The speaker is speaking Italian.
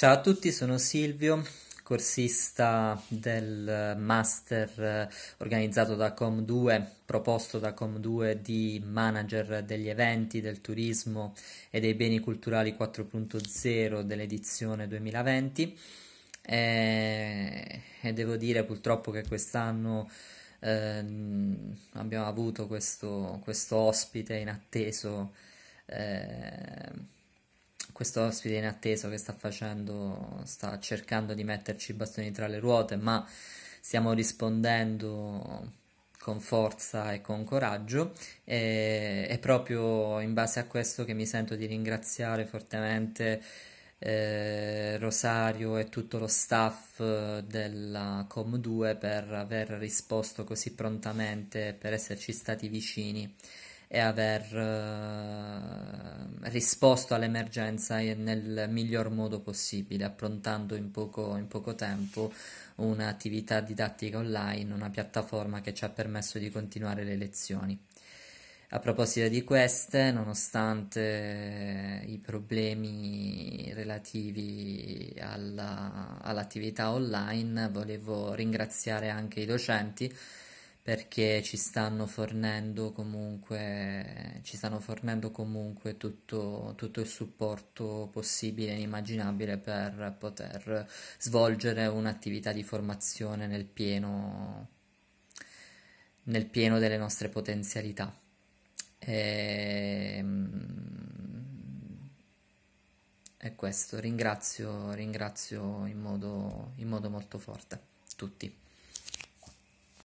Ciao a tutti, sono Silvio, corsista del master eh, organizzato da Com2, proposto da Com2 di manager degli eventi, del turismo e dei beni culturali 4.0 dell'edizione 2020 e, eh, e, devo dire purtroppo che quest'anno eh, abbiamo avuto questo, questo, ospite inatteso eh, questo ospite inatteso che sta facendo, sta cercando di metterci i bastoni tra le ruote, ma stiamo rispondendo con forza e con coraggio e è proprio in base a questo che mi sento di ringraziare fortemente eh, Rosario e tutto lo staff eh, della Com2 per aver risposto così prontamente, per esserci stati vicini e aver eh, risposto all'emergenza nel miglior modo possibile, approntando in poco, in poco tempo un'attività didattica online, una piattaforma che ci ha permesso di continuare le lezioni. A proposito di queste, nonostante eh, i problemi relativi alla, all'attività online, volevo ringraziare anche i docenti perché ci stanno fornendo comunque, stanno fornendo comunque tutto, tutto, il supporto possibile e immaginabile per poter svolgere un'attività di formazione nel pieno, nel pieno delle nostre potenzialità. E, ehm, e questo ringrazio, ringrazio in, modo, in modo molto forte tutti.